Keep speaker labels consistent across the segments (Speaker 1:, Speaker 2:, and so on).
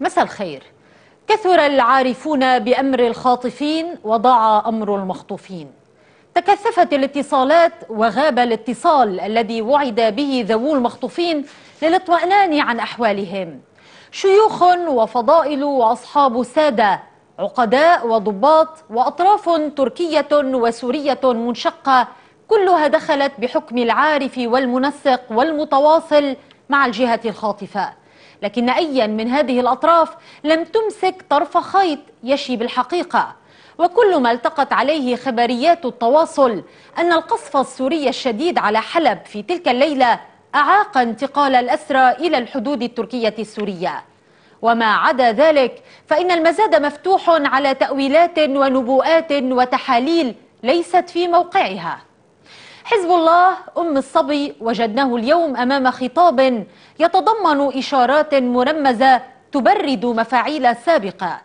Speaker 1: مساء الخير كثر العارفون بأمر الخاطفين وضاع أمر المخطوفين تكثفت الاتصالات وغاب الاتصال الذي وعد به ذوو المخطوفين للاطمئنان عن أحوالهم شيوخ وفضائل وأصحاب سادة عقداء وضباط وأطراف تركية وسورية منشقة كلها دخلت بحكم العارف والمنسق والمتواصل مع الجهة الخاطفة لكن أيا من هذه الأطراف لم تمسك طرف خيط يشي بالحقيقة وكل ما التقت عليه خبريات التواصل أن القصف السوري الشديد على حلب في تلك الليلة أعاق انتقال الأسرى إلى الحدود التركية السورية وما عدا ذلك فإن المزاد مفتوح على تأويلات ونبوءات وتحاليل ليست في موقعها حزب الله أم الصبي وجدناه اليوم أمام خطاب يتضمن إشارات مرمزة تبرد مفاعيل سابقة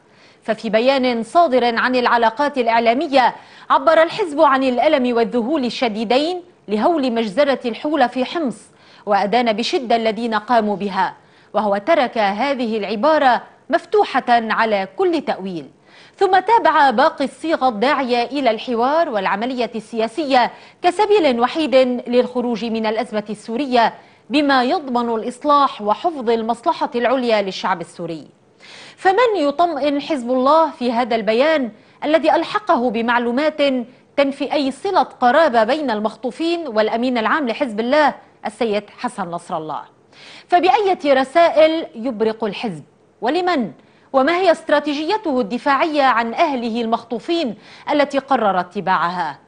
Speaker 1: ففي بيان صادر عن العلاقات الإعلامية عبر الحزب عن الألم والذهول الشديدين لهول مجزرة الحولة في حمص وأدان بشدة الذين قاموا بها وهو ترك هذه العبارة مفتوحة على كل تأويل ثم تابع باقي الصيغ الداعية إلى الحوار والعملية السياسية كسبيل وحيد للخروج من الأزمة السورية بما يضمن الإصلاح وحفظ المصلحة العليا للشعب السوري فمن يطمئن حزب الله في هذا البيان الذي ألحقه بمعلومات تنفي أي صلة قرابة بين المخطوفين والأمين العام لحزب الله السيد حسن نصر الله فبأية رسائل يبرق الحزب ولمن؟ وما هي استراتيجيته الدفاعية عن أهله المخطوفين التي قرر اتباعها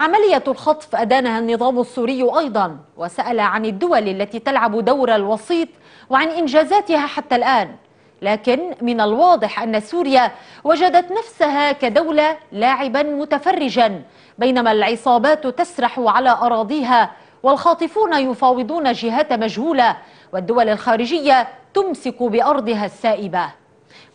Speaker 1: عملية الخطف أدانها النظام السوري أيضا وسأل عن الدول التي تلعب دور الوسيط وعن إنجازاتها حتى الآن لكن من الواضح أن سوريا وجدت نفسها كدولة لاعبا متفرجا بينما العصابات تسرح على أراضيها والخاطفون يفاوضون جهات مجهولة والدول الخارجية تمسك بأرضها السائبة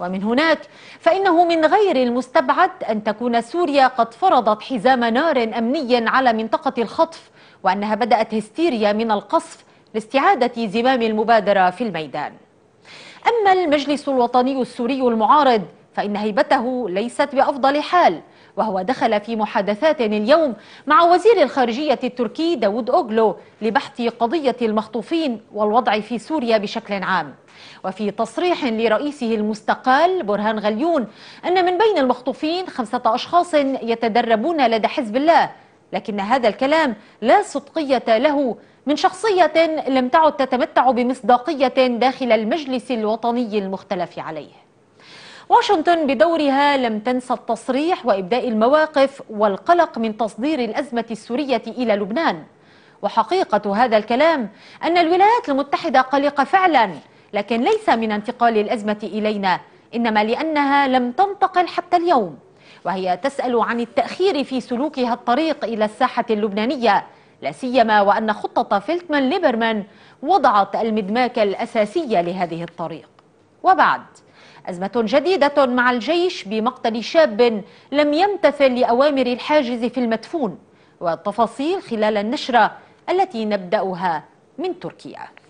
Speaker 1: ومن هناك فإنه من غير المستبعد أن تكون سوريا قد فرضت حزام نار أمني على منطقة الخطف وأنها بدأت هستيريا من القصف لاستعادة زمام المبادرة في الميدان أما المجلس الوطني السوري المعارض فإن هيبته ليست بأفضل حال وهو دخل في محادثات اليوم مع وزير الخارجية التركي داود أوغلو لبحث قضية المخطوفين والوضع في سوريا بشكل عام وفي تصريح لرئيسه المستقال برهان غليون أن من بين المخطوفين خمسة أشخاص يتدربون لدى حزب الله لكن هذا الكلام لا صدقية له من شخصية لم تعد تتمتع بمصداقية داخل المجلس الوطني المختلف عليه واشنطن بدورها لم تنسى التصريح وإبداء المواقف والقلق من تصدير الأزمة السورية إلى لبنان وحقيقة هذا الكلام أن الولايات المتحدة قلقة فعلا لكن ليس من انتقال الأزمة إلينا إنما لأنها لم تنتقل حتى اليوم وهي تسأل عن التأخير في سلوكها الطريق إلى الساحة اللبنانية لا سيما وأن خطة فيلتمان ليبرمان وضعت المدماك الأساسية لهذه الطريق وبعد أزمة جديدة مع الجيش بمقتل شاب لم يمتثل لأوامر الحاجز في المدفون والتفاصيل خلال النشرة التي نبدأها من تركيا